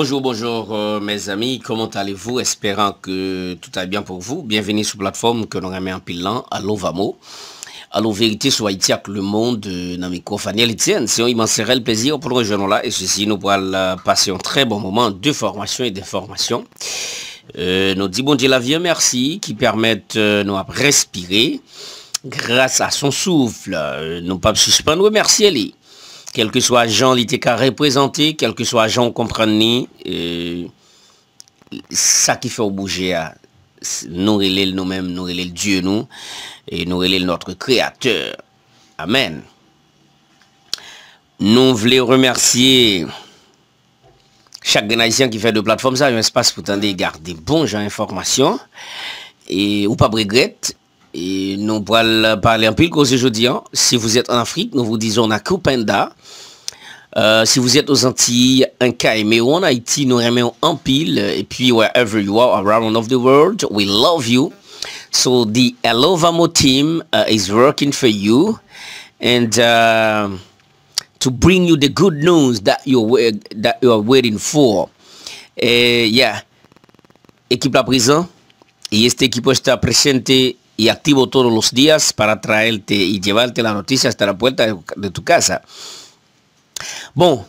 Bonjour, bonjour euh, mes amis, comment allez-vous Espérant que tout aille bien pour vous. Bienvenue sur plateforme que nous remet en pilant. Allô Vamo. Allô Vérité sur Haïti avec le monde Namiko, Fanny et Fanny Etienne. C'est un immense plaisir pour le rejoindre là. Et ceci, nous pourrons passer un très bon moment de formation et d'information. Euh, nous disons bon Dieu la vie, merci, qui permettent euh, nous respirer grâce à son souffle. Euh, nous pas suspendre, Merci les quel que soit Jean était qu'à quel que soit Jean comprendre euh, ça qui fait bouger à nous nous-mêmes, nous le Dieu nous et nous notre créateur. Amen. Nous voulons remercier chaque Haïtien qui fait de plateforme ça, un espace pour t'en garder bon genre information et ou pas regrette et nous allons parler en pile cause aujourd'hui. Hein. Si vous êtes en Afrique, nous vous disons à Kupenda. Euh, si vous êtes aux Antilles, un kme en Haïti, nous aimons un pile. Et puis, wherever you are around of the world, we love you. So the Elovamo team uh, is working for you. And uh, to bring you the good news that you that you are waiting for. Et yeah, équipe la prison. cette équipe équipe está présenté active activo todos los días para traerte y llevarte la noticia hasta la puerta de, de tu casa. et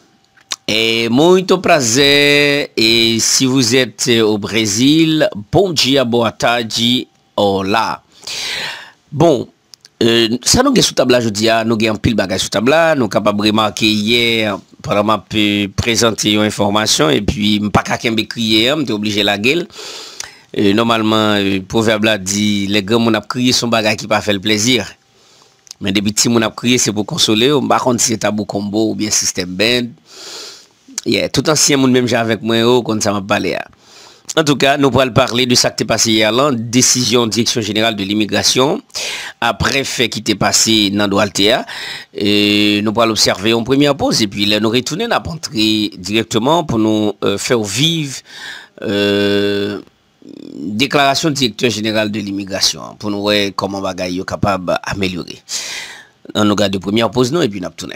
eh, muito prazer et si vous êtes au Brésil, bom dia, boa tarde, olá. Bom, euh, sa nous sous table tabla ah, nous nous capables pile bagage hier, tabla, nous kapab remanke yer, un et puis prezante et puis la gueule et normalement, le euh, proverbe là dit, les grands ont crié son bagage qui pas fait le plaisir. Mais des petits a crié, c'est pour consoler. On par contre, c'est tabou combo ou bien système band. Tout ancien monde même avec moi, oh, quand ça m'a parlé. Ah. En tout cas, nous allons parler de ce qui s'est passé hier là, décision direction générale de l'immigration, après fait qui s'est passé dans Doualtea, ah. et nous allons observer en première pause, et puis là nous retourner, la entrer directement pour nous euh, faire vivre euh, déclaration du directeur général de l'immigration hein, pour nous voir comment bagay est capable améliorer. On nous de première pause non et puis nous tourner.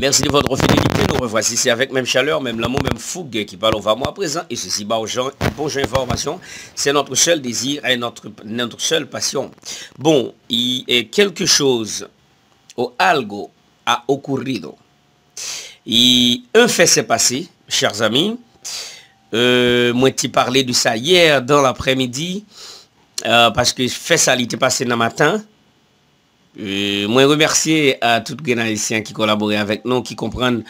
Merci de votre fidélité. Nous revoici ici avec même chaleur, même l'amour, même fougue qui parle au moi à présent. Et ceci, va bah, aux gens, bonne information. C'est notre seul désir et notre, notre seule passion. Bon, il y a quelque chose au algo a okurrido. E un fè se passe, chèrs amin, euh, mwen ti parle di sa yè, dan l'apremidi, euh, paske fè sa li te passe nan matan, euh, mwen remersye a tout genalisyen ki kolaborè avèk nou, ki komprèn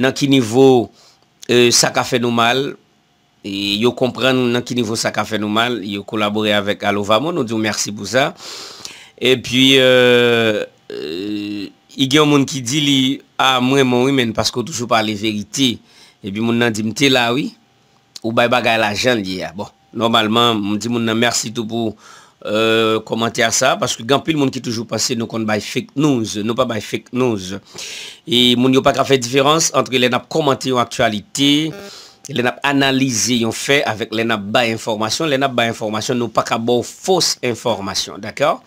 nan ki nivou sa ka fè nou mal, yo komprèn nan ki nivou sa ka fè nou mal, yo kolaborè avèk alovamo, nou diyo mersi pou sa. E pi, e I genw moun ki di li a ah, mwen mwen mwen paskou toujou parle verite. E bi moun nan di mte lawi ou bay bagay la jan di ya. Ah, bon, normalman moun di moun nan mersi tou pou komante euh, a sa paskou genpil moun ki toujou pase nou kon bay fake news, nou pa bay fake news. E moun yo pa ka fe diferans antre lè nap komante yon aktualite, lè nap analize yon fe avèk lè nap bay informasyon. Lè nap bay informasyon nou pa ka bo fos informasyon, d'akor?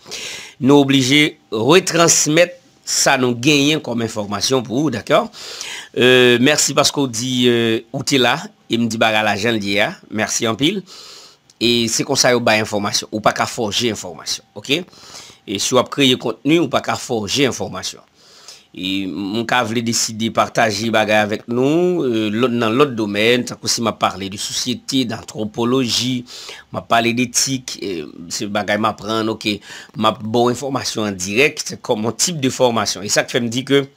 Nou oblije retransmet ça nous gagne comme information pour vous, d'accord euh, Merci parce qu'on dit, euh, là, il me dit, bah, la jeune merci en pile. Et c'est comme ça, l'information. On information, ou pas qu'à forger information, ok Et si vous avez créé contenu, ou pas qu'à forger information. Mon ka vle deside partaje bagay avek nou, euh, nan lot domen, tako si ma parle de sosyete, d'anthropoloji, ma pale de etik, euh, se bagay ma pran ok, ma bon informasyon direk, kon mon tip de formasyon, e sa ki fe mdi ke...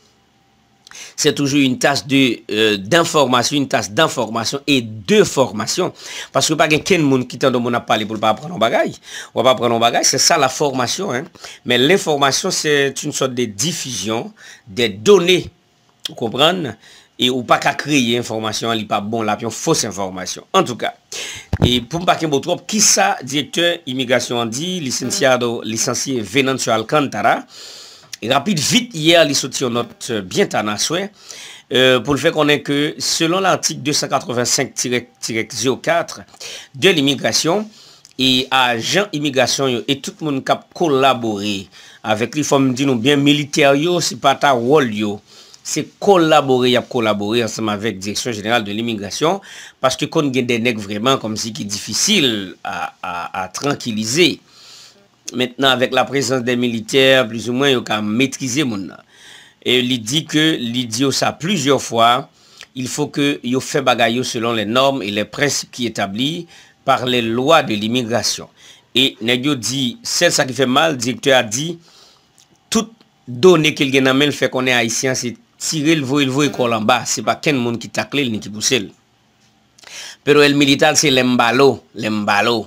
Se toujou yon tas d'informasyon, yon tas d'informasyon e de formasyon Paske pa gen ken moun ki tan do moun ap pale pou pa aprenon bagay Ou pa aprenon bagay, se sa la formasyon Men l'informasyon se yon sot de difijyon, de donè, koupran E ou pa kakriye informasyon, li pa bon lapyon, fos informasyon En touka, pou m pa ken mou trop, ki sa di ete imigrasyon an di Licensiado, licensi venant sou Alcantara Rapide, vite, yè alisoti yon not euh, bientan aswen euh, pou l fe konen ke selon l artik 285-04 de l imigrasyon e a jan imigrasyon yo e tout moun kap kolabori avèk li fòm di nou byen militer yo, se pata rol yo. Se kolabori ap kolabori ansèm avèk direksyon jeneral de l imigrasyon paske kon gen denek vreman kom si ki difisil a tranquilize. maintenant avec la présence des militaires, plus ou moins, il ont maîtriser mon Et il dit que, il dit ça plusieurs fois, il faut que yo fait bagaille selon les normes et les principes qui établis par les lois de l'immigration. Et il dit, c'est ça qui fait mal, le directeur a dit, toute donnée qu'il a dans fait qu'on est haïtien, c'est tirer le voile le voile et en bas. Ce n'est pas quelqu'un monde qui tacle ni qui pousse. Mais le militaire, c'est l'embalo, l'embalo.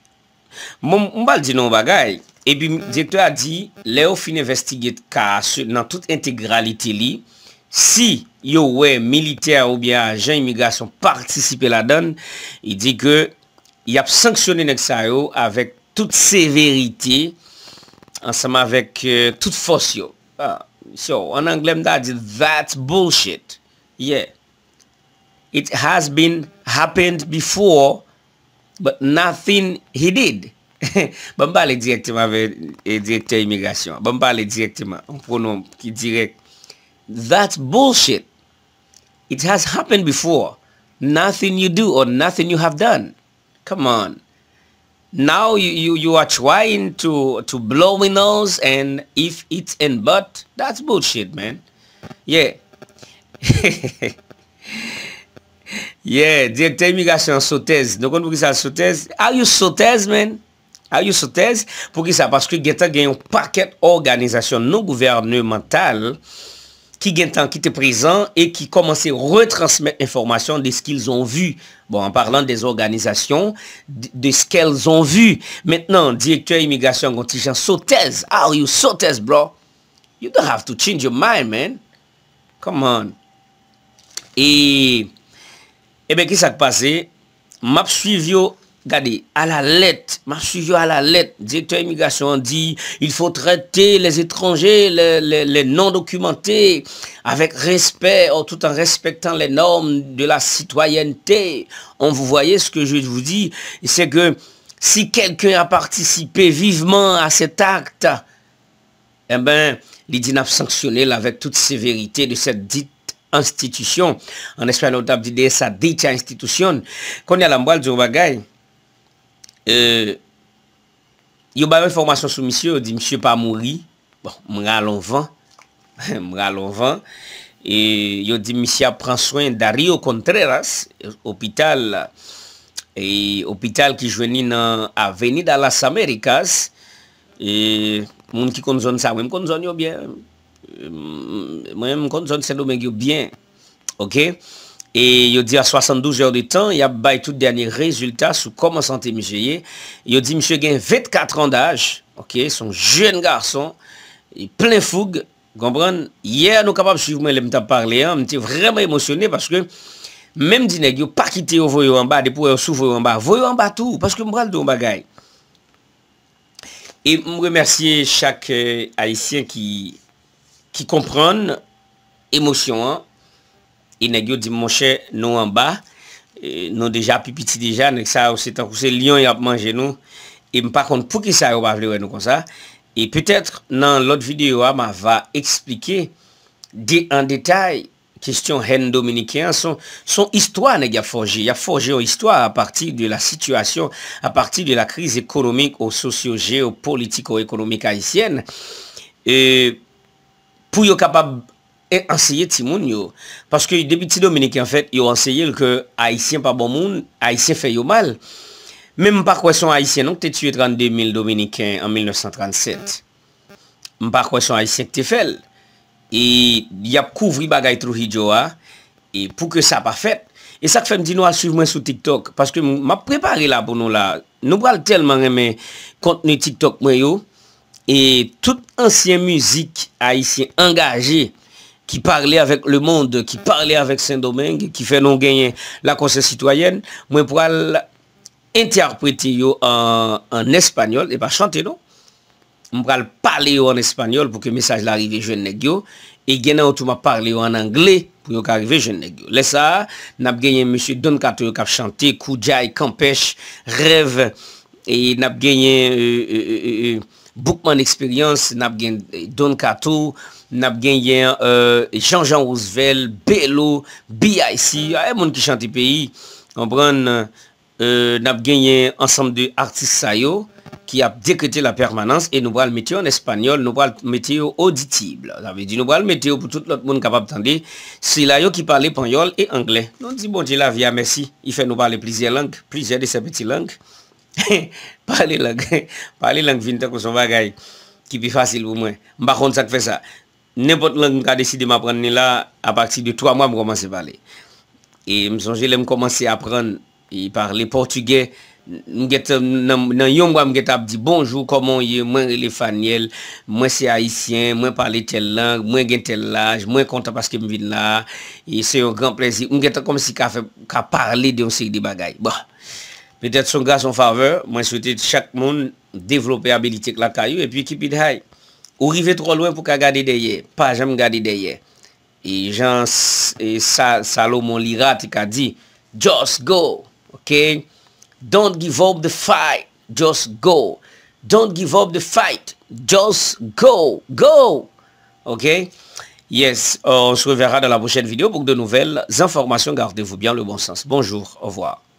Mbal di nou bagay Ebi, di te a di Le ou fin investiget ka Nan tout integralite li Si yo we militer ou bien Jan imigrasyon partisipe la dan I di ke Yap sanksyone nek sa yo Avèk tout severite Ansem avèk euh, tout fos yo So, an anglem da di That's bullshit Yeah It has been happened before but nothing he did. Ba m pale direktyman ve direktya imigrasyon. Ba m pale direktyman. pronom ki direkt. That's bullshit. It has happened before. Nothing you do or nothing you have done. Come on. Now you, you, you are trying to, to blow my nose and if it's in but, that's bullshit, man. Yeah. Yeah, direktye imigrasyon sotez. Nekon pou ki sa sotez? How you sotez, men? How you sotez? Pou ki sa? Paske gen tan gen yon paket organizasyon nou gouvernemental ki gen tan ki te prezen e ki komanse retransmet informasyon de skil zon vu. Bon, an parlant de zon organizasyon, de skil zon vu. Metnen, direktye imigrasyon konti jan sotez. How you sotez, bro? You don't have to change your mind, men. Come on. E... qui eh ben, qui s'est passé suivi suivi, regardez, à la lettre, m'a suivi à la lettre. Directeur immigration dit il faut traiter les étrangers, les, non-documentés, avec respect, tout en respectant les normes de la citoyenneté. On vous voyez ce que je vous dis, c'est que si quelqu'un a participé vivement à cet acte, eh ben, n'a pas sanctionné avec toute sévérité de cette dite An espè anotab di de sa dey chan institusyon. Kon yal anboal di ou bagay. Yo bave formasyon sou misyo, yo di misyo pa mouri. Mga alonvan. Mga alonvan. Yo di misyo ap pran soyen da Rio Contreras. Opital. Opital ki jweni nan Avenida Las Americas. Moun ki konzon sa wèm konzon yo bè. Mwen mwen kont, zon sen nou men gyou byen. Ok? E yo di a 72 jor de tan, ya bay tout denye rezultat sou komansante misye ye. Yo di misye gen 24 an daj. Ok? Son jen garson. Plen foug. Gompren? Ye anou kapab si mwen lemta parli. Mwen ti vremen emosyonne. Paskou, menm di ne gyou pakite yo voyou anba. Depou yo sou voyou anba. Voyou anba tou. Paskou mwen bral do mwen bagay. E mwen remersiye chak euh, alisyen ki... ki kompran emosyon an, e negyo di monshe nou an ba, e nou deja pipiti deja, nek sa ou se tankou se, lyon yon ap manje nou, e mpa kont pou ki sa yo bavle ou en nou kon sa, e petet nan lot videyo ama va eksplike, de an detay, kestyon hen dominikyan, son istwa negya forje, ya forje ou istwa a pati de la situasyon, a pati de la kriz ekonomik ou sosyoge, ou politik ou ekonomik ayisyen, e... pou yo kapab enseye ti moun yo. Paske debi ti Dominikin en fèt, yo enseye lke Haitien pa bon moun, Haitien fè yo mal. Men m pa kwen son Haitien, anke te tue 32 000 Dominikin an 1937. M pa kwen son Haitien kte fèl. E yap kouvri bagay trouhi djo a, e pou ke sa pa fèt. E sak fèm di nou a suiv mwen sou TikTok, paske m ap prepare la pou nou la. Nou pral telman reme kontenu TikTok mwen yo, Et toute ancienne musique a ici engagée, qui parlait avec le monde, qui parlait avec Saint-Domingue, qui fait non gagner la conseil citoyenne, mwen pral interpréter yo en espagnol, et pa chanter yo, non? mwen pral parler yo en espagnol, pou ke message l'arrivé jeune nèk yo, et genè ou tou ma parler yo en anglais, pou yo k'arrivé jeune nèk yo. Lè sa, nap genyen mèche Don Cato yo kap chanter, Koudjaye, Kampèche, Rèves, E nap genyen e, e, e, Boukman Experience, nap genyen Don Kato, nap genyen Jean-Jean Roosevelt, B.L.O., B.I.C. Aè moun ki chante peyi, nap genyen ansam de artist sa yo ki ap dekrete la permanans e nou pral meteo en espanyol, nou pral meteo auditible. Nou pral meteo pou tout lout moun kapap tande, si la yo ki pale epanyol e angle. Non di bon di la via, mersi, i fe nou prale plizye lank, plizye de se peti lank. Parle lang fin te kon son bagay Ki pi fasil pou mwen Mbakon sak fe sa Nenpot lang mwen ka deside m aprenne la A paksi de 3 mwen m komanse pale E m sonjele m komanse aprenne E parle portuge M gen te nan yon mwen m gen te ap di bonjou Koman yon mwen elifaniel Mwen se haisyen Mwen pale tel lang Mwen gen tel laj Mwen konta paske m vin la E se yon gran plezi M gen te konme si ka parli De yon sir di bagay Boh Peut-être son grâce en faveur, moi je souhaite chaque monde développer que la caillou et puis qui it aller Ou rive trop loin pour qu'à garder derrière, pas jamais garder derrière. Et Jean et Salomon Lirat qui a dit just go, OK? Don't give up the fight, just go. Don't give up the fight, just go, go. OK? Yes, on se reverra dans la prochaine vidéo pour de nouvelles informations. Gardez-vous bien le bon sens. Bonjour, au revoir.